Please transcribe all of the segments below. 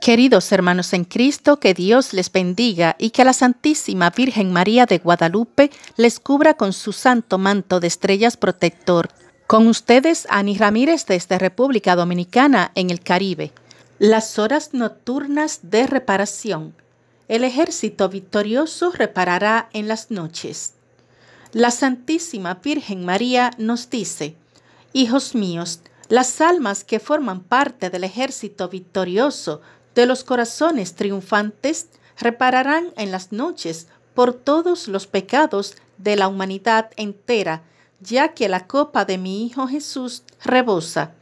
Queridos hermanos en Cristo, que Dios les bendiga y que la Santísima Virgen María de Guadalupe les cubra con su santo manto de estrellas protector. Con ustedes, Ani Ramírez desde República Dominicana, en el Caribe. Las horas nocturnas de reparación. El ejército victorioso reparará en las noches. La Santísima Virgen María nos dice, Hijos míos, las almas que forman parte del ejército victorioso de los corazones triunfantes repararán en las noches por todos los pecados de la humanidad entera, ya que la copa de mi Hijo Jesús rebosa.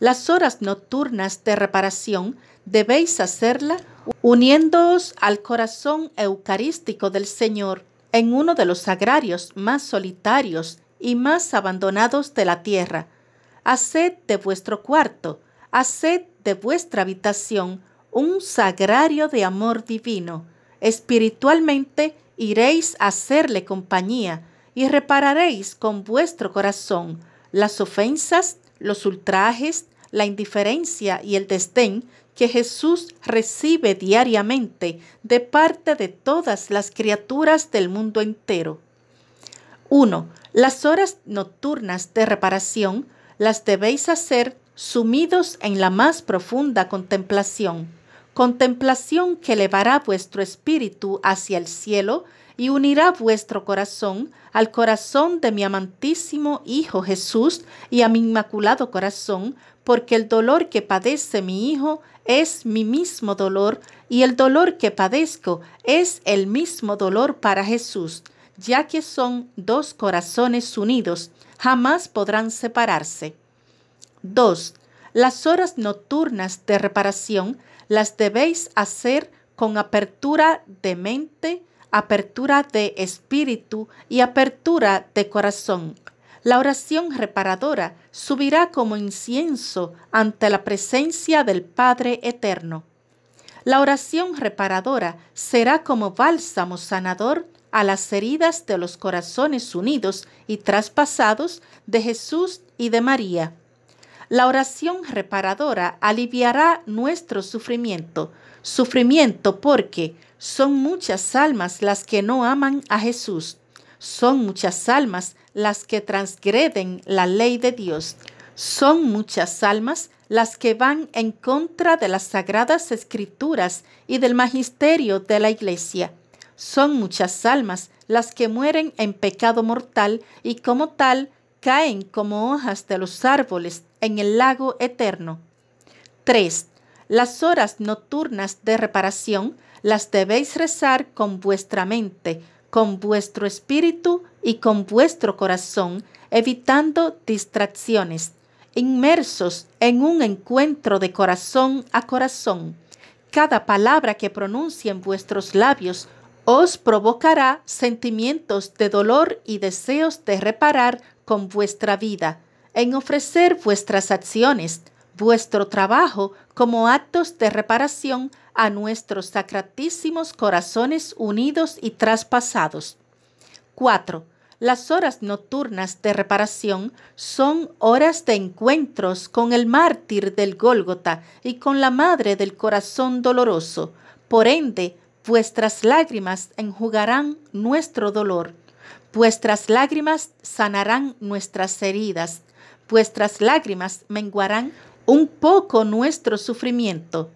Las horas nocturnas de reparación debéis hacerla uniéndoos al corazón eucarístico del Señor en uno de los agrarios más solitarios y más abandonados de la tierra. Haced de vuestro cuarto, haced de vuestra habitación un sagrario de amor divino. Espiritualmente iréis a hacerle compañía y repararéis con vuestro corazón las ofensas, los ultrajes, la indiferencia y el desdén que Jesús recibe diariamente de parte de todas las criaturas del mundo entero. 1. Las horas nocturnas de reparación las debéis hacer sumidos en la más profunda contemplación contemplación que elevará vuestro espíritu hacia el cielo y unirá vuestro corazón al corazón de mi amantísimo Hijo Jesús y a mi inmaculado corazón, porque el dolor que padece mi Hijo es mi mismo dolor y el dolor que padezco es el mismo dolor para Jesús, ya que son dos corazones unidos, jamás podrán separarse. 2. Las horas nocturnas de reparación las debéis hacer con apertura de mente, apertura de espíritu y apertura de corazón. La oración reparadora subirá como incienso ante la presencia del Padre Eterno. La oración reparadora será como bálsamo sanador a las heridas de los corazones unidos y traspasados de Jesús y de María. La oración reparadora aliviará nuestro sufrimiento, sufrimiento porque son muchas almas las que no aman a Jesús, son muchas almas las que transgreden la ley de Dios, son muchas almas las que van en contra de las sagradas escrituras y del magisterio de la Iglesia. Son muchas almas las que mueren en pecado mortal y como tal caen como hojas de los árboles en el lago eterno. 3. Las horas nocturnas de reparación las debéis rezar con vuestra mente, con vuestro espíritu y con vuestro corazón, evitando distracciones, inmersos en un encuentro de corazón a corazón. Cada palabra que en vuestros labios os provocará sentimientos de dolor y deseos de reparar con vuestra vida, en ofrecer vuestras acciones, vuestro trabajo como actos de reparación a nuestros sacratísimos corazones unidos y traspasados. 4. Las horas nocturnas de reparación son horas de encuentros con el mártir del Gólgota y con la madre del corazón doloroso. Por ende, vuestras lágrimas enjugarán nuestro dolor Vuestras lágrimas sanarán nuestras heridas, vuestras lágrimas menguarán un poco nuestro sufrimiento.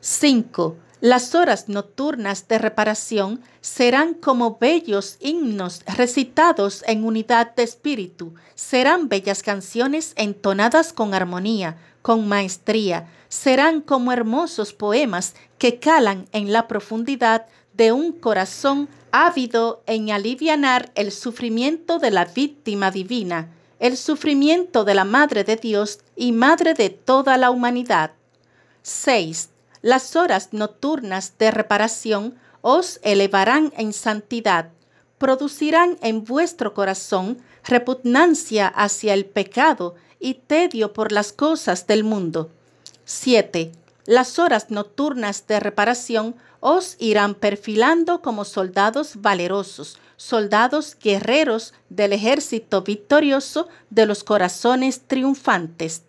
5. Las horas nocturnas de reparación serán como bellos himnos recitados en unidad de espíritu, serán bellas canciones entonadas con armonía, con maestría, serán como hermosos poemas que calan en la profundidad de un corazón ávido en aliviar el sufrimiento de la víctima divina, el sufrimiento de la Madre de Dios y Madre de toda la humanidad. 6. Las horas nocturnas de reparación os elevarán en santidad, producirán en vuestro corazón repugnancia hacia el pecado y tedio por las cosas del mundo. 7. Las horas nocturnas de reparación os irán perfilando como soldados valerosos, soldados guerreros del ejército victorioso de los corazones triunfantes.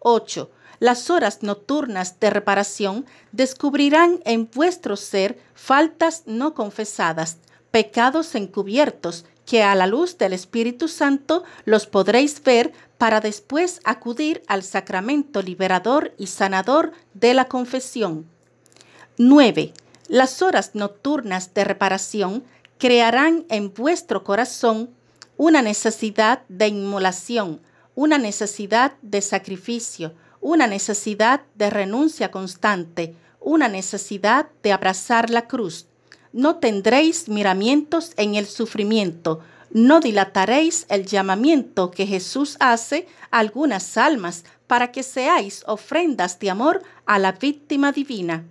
8. Las horas nocturnas de reparación descubrirán en vuestro ser faltas no confesadas, pecados encubiertos que a la luz del Espíritu Santo los podréis ver para después acudir al sacramento liberador y sanador de la confesión. 9. Las horas nocturnas de reparación crearán en vuestro corazón una necesidad de inmolación, una necesidad de sacrificio, una necesidad de renuncia constante, una necesidad de abrazar la cruz. No tendréis miramientos en el sufrimiento, no dilataréis el llamamiento que Jesús hace a algunas almas para que seáis ofrendas de amor a la víctima divina.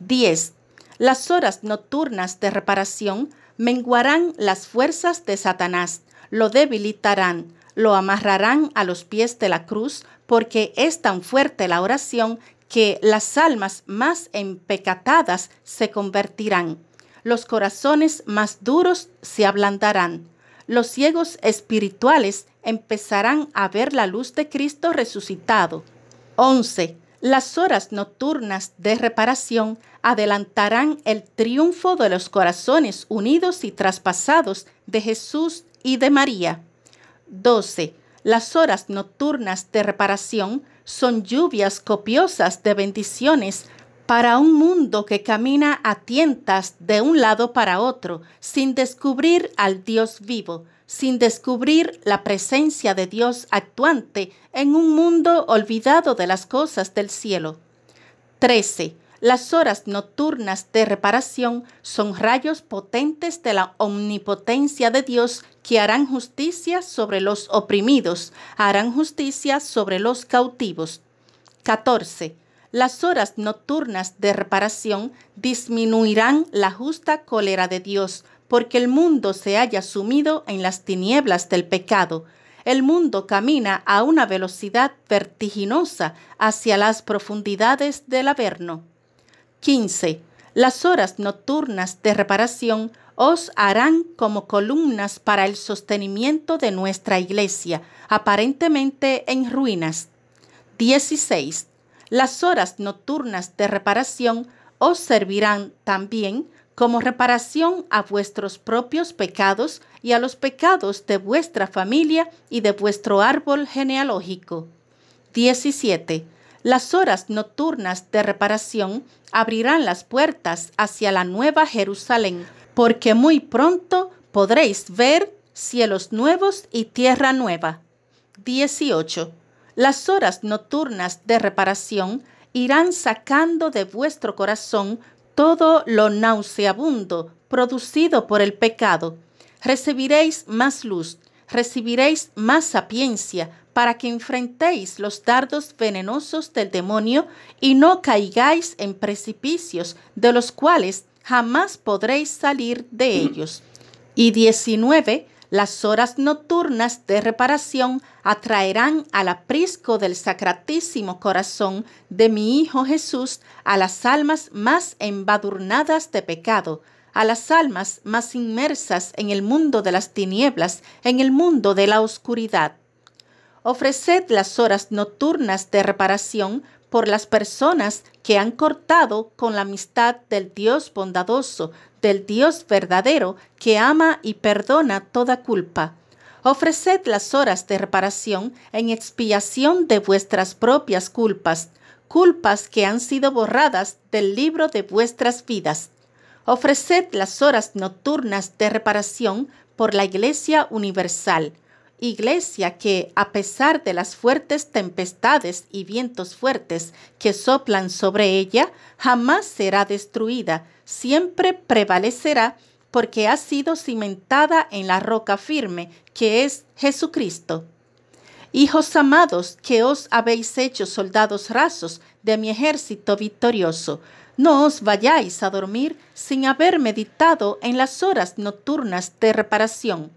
10. Las horas nocturnas de reparación menguarán las fuerzas de Satanás, lo debilitarán, lo amarrarán a los pies de la cruz, porque es tan fuerte la oración que las almas más empecatadas se convertirán, los corazones más duros se ablandarán, los ciegos espirituales empezarán a ver la luz de Cristo resucitado. 11. Las horas nocturnas de reparación adelantarán el triunfo de los corazones unidos y traspasados de Jesús y de María. 12. Las horas nocturnas de reparación son lluvias copiosas de bendiciones para un mundo que camina a tientas de un lado para otro, sin descubrir al Dios vivo, sin descubrir la presencia de Dios actuante en un mundo olvidado de las cosas del cielo. 13. Las horas nocturnas de reparación son rayos potentes de la omnipotencia de Dios que harán justicia sobre los oprimidos, harán justicia sobre los cautivos. 14 las horas nocturnas de reparación disminuirán la justa cólera de Dios, porque el mundo se haya sumido en las tinieblas del pecado. El mundo camina a una velocidad vertiginosa hacia las profundidades del Averno. 15. Las horas nocturnas de reparación os harán como columnas para el sostenimiento de nuestra iglesia, aparentemente en ruinas. 16. Las horas nocturnas de reparación os servirán también como reparación a vuestros propios pecados y a los pecados de vuestra familia y de vuestro árbol genealógico. 17. Las horas nocturnas de reparación abrirán las puertas hacia la nueva Jerusalén, porque muy pronto podréis ver cielos nuevos y tierra nueva. 18. Las horas nocturnas de reparación irán sacando de vuestro corazón todo lo nauseabundo producido por el pecado. Recibiréis más luz, recibiréis más sapiencia para que enfrentéis los dardos venenosos del demonio y no caigáis en precipicios de los cuales jamás podréis salir de ellos. Y 19. Las horas nocturnas de reparación atraerán al aprisco del sacratísimo corazón de mi Hijo Jesús a las almas más embadurnadas de pecado, a las almas más inmersas en el mundo de las tinieblas, en el mundo de la oscuridad. Ofreced las horas nocturnas de reparación por las personas que han cortado con la amistad del Dios bondadoso, del Dios verdadero, que ama y perdona toda culpa. Ofreced las horas de reparación en expiación de vuestras propias culpas, culpas que han sido borradas del libro de vuestras vidas. Ofreced las horas nocturnas de reparación por la Iglesia Universal Iglesia que, a pesar de las fuertes tempestades y vientos fuertes que soplan sobre ella, jamás será destruida, siempre prevalecerá porque ha sido cimentada en la roca firme que es Jesucristo. Hijos amados, que os habéis hecho soldados rasos de mi ejército victorioso, no os vayáis a dormir sin haber meditado en las horas nocturnas de reparación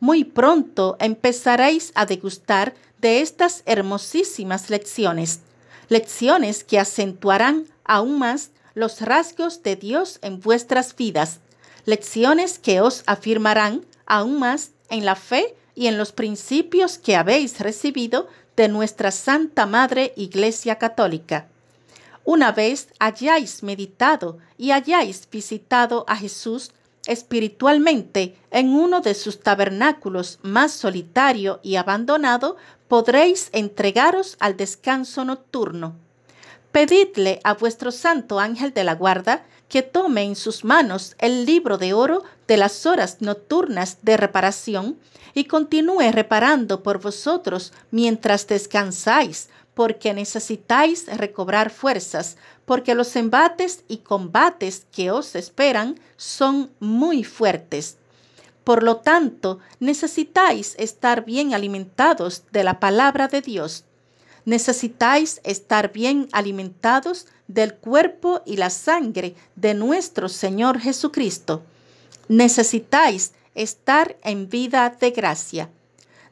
muy pronto empezaréis a degustar de estas hermosísimas lecciones, lecciones que acentuarán aún más los rasgos de Dios en vuestras vidas, lecciones que os afirmarán aún más en la fe y en los principios que habéis recibido de nuestra Santa Madre Iglesia Católica. Una vez hayáis meditado y hayáis visitado a Jesús espiritualmente en uno de sus tabernáculos más solitario y abandonado, podréis entregaros al descanso nocturno. Pedidle a vuestro santo ángel de la guarda que tome en sus manos el libro de oro de las horas nocturnas de reparación y continúe reparando por vosotros mientras descansáis, porque necesitáis recobrar fuerzas, porque los embates y combates que os esperan son muy fuertes. Por lo tanto, necesitáis estar bien alimentados de la palabra de Dios. Necesitáis estar bien alimentados del cuerpo y la sangre de nuestro Señor Jesucristo. Necesitáis estar en vida de gracia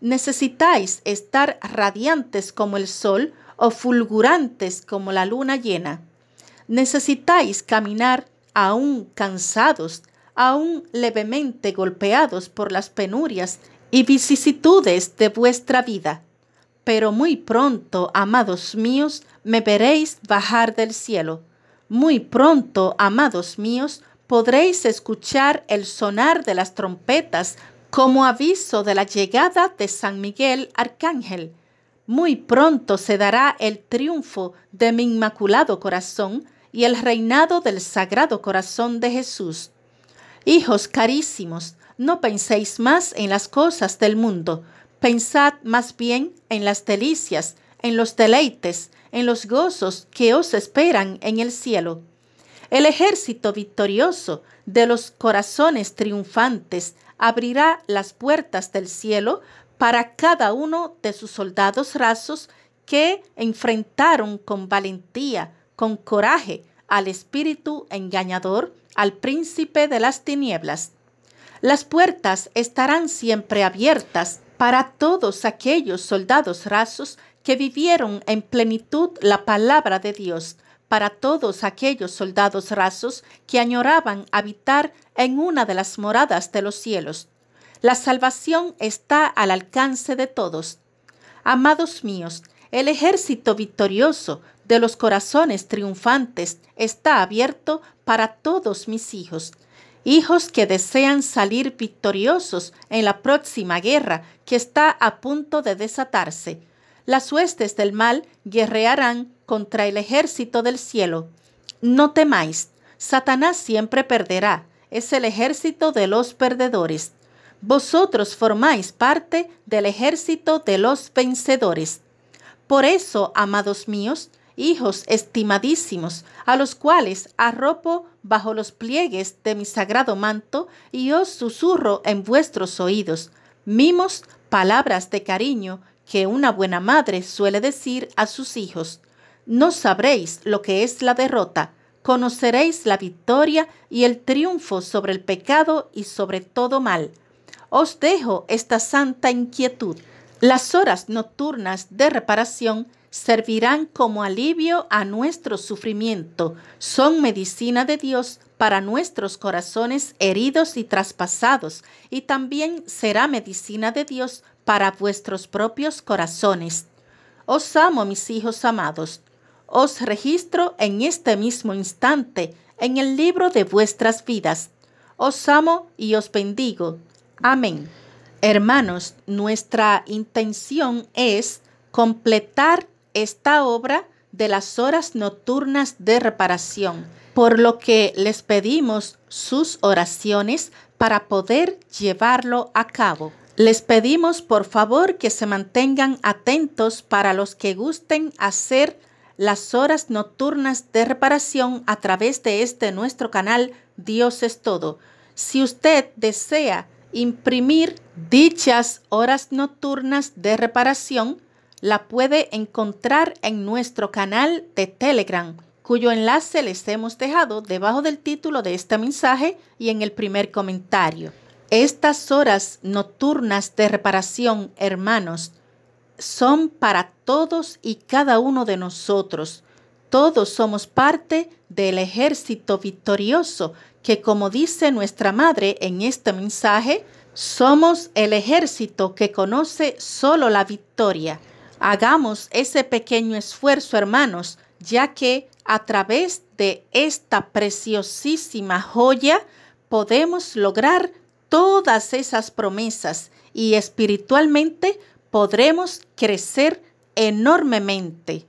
necesitáis estar radiantes como el sol o fulgurantes como la luna llena. Necesitáis caminar aún cansados, aún levemente golpeados por las penurias y vicisitudes de vuestra vida. Pero muy pronto, amados míos, me veréis bajar del cielo. Muy pronto, amados míos, podréis escuchar el sonar de las trompetas como aviso de la llegada de San Miguel Arcángel. Muy pronto se dará el triunfo de mi Inmaculado Corazón y el reinado del Sagrado Corazón de Jesús. Hijos carísimos, no penséis más en las cosas del mundo, pensad más bien en las delicias, en los deleites, en los gozos que os esperan en el cielo. El ejército victorioso de los corazones triunfantes abrirá las puertas del cielo para cada uno de sus soldados rasos que enfrentaron con valentía, con coraje, al espíritu engañador, al príncipe de las tinieblas. Las puertas estarán siempre abiertas para todos aquellos soldados rasos que vivieron en plenitud la palabra de Dios, para todos aquellos soldados rasos que añoraban habitar en una de las moradas de los cielos. La salvación está al alcance de todos. Amados míos, el ejército victorioso de los corazones triunfantes está abierto para todos mis hijos, hijos que desean salir victoriosos en la próxima guerra que está a punto de desatarse las huestes del mal guerrearán contra el ejército del cielo. No temáis, Satanás siempre perderá, es el ejército de los perdedores. Vosotros formáis parte del ejército de los vencedores. Por eso, amados míos, hijos estimadísimos, a los cuales arropo bajo los pliegues de mi sagrado manto y os susurro en vuestros oídos, mimos, palabras de cariño que una buena madre suele decir a sus hijos, no sabréis lo que es la derrota, conoceréis la victoria y el triunfo sobre el pecado y sobre todo mal. Os dejo esta santa inquietud. Las horas nocturnas de reparación servirán como alivio a nuestro sufrimiento, son medicina de Dios para nuestros corazones heridos y traspasados, y también será medicina de Dios para vuestros propios corazones. Os amo, mis hijos amados. Os registro en este mismo instante en el libro de vuestras vidas. Os amo y os bendigo. Amén. Hermanos, nuestra intención es completar esta obra de las horas nocturnas de reparación, por lo que les pedimos sus oraciones para poder llevarlo a cabo. Les pedimos por favor que se mantengan atentos para los que gusten hacer las horas nocturnas de reparación a través de este nuestro canal Dios es todo. Si usted desea imprimir dichas horas nocturnas de reparación, la puede encontrar en nuestro canal de Telegram, cuyo enlace les hemos dejado debajo del título de este mensaje y en el primer comentario. Estas horas nocturnas de reparación, hermanos, son para todos y cada uno de nosotros. Todos somos parte del ejército victorioso que, como dice nuestra madre en este mensaje, somos el ejército que conoce solo la victoria. Hagamos ese pequeño esfuerzo, hermanos, ya que a través de esta preciosísima joya podemos lograr todas esas promesas y espiritualmente podremos crecer enormemente.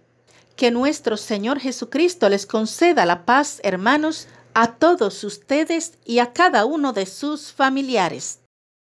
Que nuestro Señor Jesucristo les conceda la paz, hermanos, a todos ustedes y a cada uno de sus familiares.